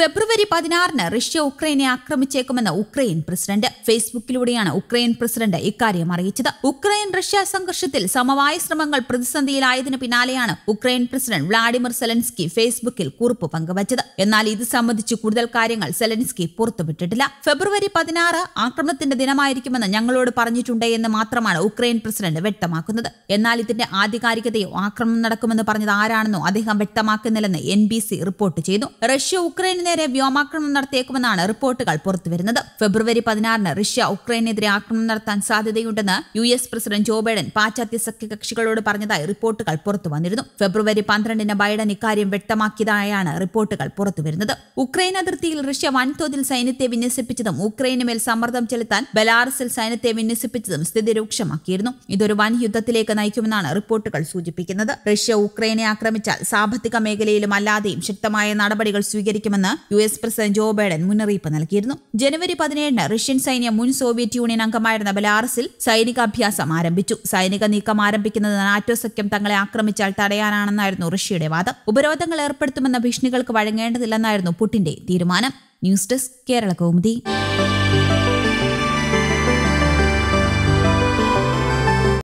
ഫെബ്രുവരി പതിനാറിന് റഷ്യ ഉക്രൈനെ ആക്രമിച്ചേക്കുമെന്ന് ഉക്രൈൻ പ്രസിഡന്റ് ഫേസ്ബുക്കിലൂടെയാണ് ഉക്രൈൻ പ്രസിഡന്റ് ഇക്കാര്യം അറിയിച്ചത് ഉക്രൈൻ റഷ്യ സംഘർഷത്തിൽ സമവായ ശ്രമങ്ങൾ പ്രതിസന്ധിയിലായതിനു പിന്നാലെയാണ് ഉക്രൈൻ പ്രസിഡന്റ് വ്ളാഡിമിർ സെലൻസ്കി ഫേസ്ബുക്കിൽ കുറിപ്പ് പങ്കുവച്ചത് എന്നാൽ ഇത് സംബന്ധിച്ച് കൂടുതൽ കാര്യങ്ങൾ സെലൻസ്കി പുറത്തുവിട്ടിട്ടില്ല ഫെബ്രുവരി പതിനാറ് ആക്രമണത്തിന്റെ ദിനമായിരിക്കുമെന്ന് ഞങ്ങളോട് പറഞ്ഞിട്ടുണ്ട് എന്ന് മാത്രമാണ് ഉക്രൈൻ പ്രസിഡന്റ് വ്യക്തമാക്കുന്നത് എന്നാൽ ഇതിന്റെ ആധികാരികതയോ ആക്രമണം നടക്കുമെന്ന് പറഞ്ഞത് ആരാണെന്നോ അദ്ദേഹം വ്യക്തമാക്കുന്നില്ലെന്ന് എൻ റിപ്പോർട്ട് ചെയ്തു റഷ്യ ഉക്രൈൻ നേരെ വ്യോമാക്രമണം നടത്തിയേക്കുമെന്നാണ് റിപ്പോർട്ടുകൾ പുറത്തുവരുന്നത് ഫെബ്രുവരി പതിനാറിന് റഷ്യ ഉക്രൈനെതിരെ ആക്രമണം നടത്താൻ സാധ്യതയുണ്ടെന്ന് U S president Joe Biden പാശ്ചാത്യ സഖ്യകക്ഷികളോട് പറഞ്ഞതായി റിപ്പോർട്ടുകൾ പുറത്തുവന്നിരുന്നു ഫെബ്രുവരി പന്ത്രണ്ടിന് ബൈഡൻ ഇക്കാര്യം വ്യക്തമാക്കിയതായാണ് റിപ്പോർട്ടുകൾ പുറത്തുവരുന്നത് ഉക്രൈൻ അതിർത്തിയിൽ റഷ്യ വൻതോതിൽ സൈന്യത്തെ വിന്യസിപ്പിച്ചതും ഉക്രൈന് മേൽ സമ്മർദ്ദം ചെലുത്താൻ ബലാറസിൽ സൈന്യത്തെ വിന്യസിപ്പിച്ചതും സ്ഥിതി രൂക്ഷമാക്കിയിരുന്നു ഇതൊരു വൻ യുദ്ധത്തിലേക്ക് നയിക്കുമെന്നാണ് റിപ്പോർട്ടുകൾ സൂചിപ്പിക്കുന്നത് റഷ്യ ഉക്രൈനെ ആക്രമിച്ചാൽ സാമ്പത്തിക മേഖലയിലും അല്ലാതെയും ശക്തമായ നടപടികൾ സ്വീകരിക്കുമെന്ന് U S president Joe Biden മുന്നറിയിപ്പ് നൽകിയിരുന്നു ജനുവരി പതിനേഴിന് റഷ്യൻ സൈന്യം മുൻ സോവിയറ്റ് യൂണിയൻ അംഗമായിരുന്ന ബലാറസിൽ സൈനിക അഭ്യാസം ആരംഭിച്ചു സൈനിക നീക്കം ആരംഭിക്കുന്നത് നാറ്റോ സഖ്യം തങ്ങളെ ആക്രമിച്ചാൽ തടയാനാണെന്നായിരുന്നു റഷ്യയുടെ വാദം ഉപരോധങ്ങൾ ഏർപ്പെടുത്തുമെന്ന ഭീഷണികൾക്ക് വഴങ്ങേണ്ടതില്ലെന്നായിരുന്നു പുടിന്റെ തീരുമാനം ന്യൂസ് ഡെസ്ക് കേരള കൗമുദി